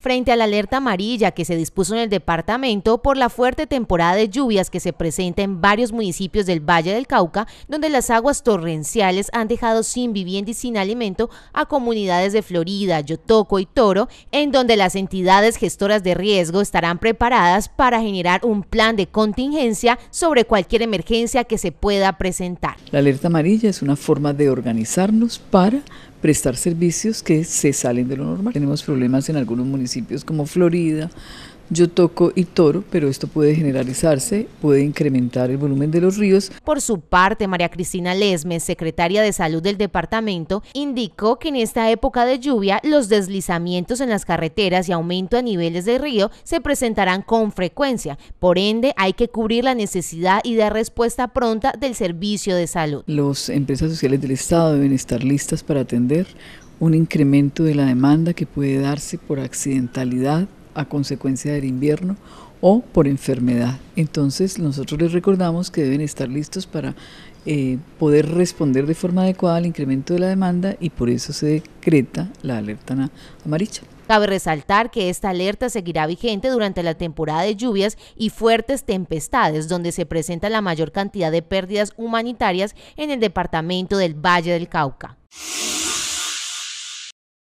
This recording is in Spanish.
Frente a la alerta amarilla que se dispuso en el departamento por la fuerte temporada de lluvias que se presenta en varios municipios del Valle del Cauca, donde las aguas torrenciales han dejado sin vivienda y sin alimento a comunidades de Florida, Yotoco y Toro, en donde las entidades gestoras de riesgo estarán preparadas para generar un plan de contingencia sobre cualquier emergencia que se pueda presentar. La alerta amarilla es una forma de organizarnos para prestar servicios que se salen de lo normal. Tenemos problemas en algunos municipios como Florida, yo toco y toro, pero esto puede generalizarse, puede incrementar el volumen de los ríos. Por su parte, María Cristina Lesmes, secretaria de Salud del departamento, indicó que en esta época de lluvia los deslizamientos en las carreteras y aumento a niveles de río se presentarán con frecuencia. Por ende, hay que cubrir la necesidad y dar respuesta pronta del servicio de salud. Las empresas sociales del Estado deben estar listas para atender un incremento de la demanda que puede darse por accidentalidad a consecuencia del invierno o por enfermedad. Entonces nosotros les recordamos que deben estar listos para eh, poder responder de forma adecuada al incremento de la demanda y por eso se decreta la alerta amarilla. Cabe resaltar que esta alerta seguirá vigente durante la temporada de lluvias y fuertes tempestades, donde se presenta la mayor cantidad de pérdidas humanitarias en el departamento del Valle del Cauca.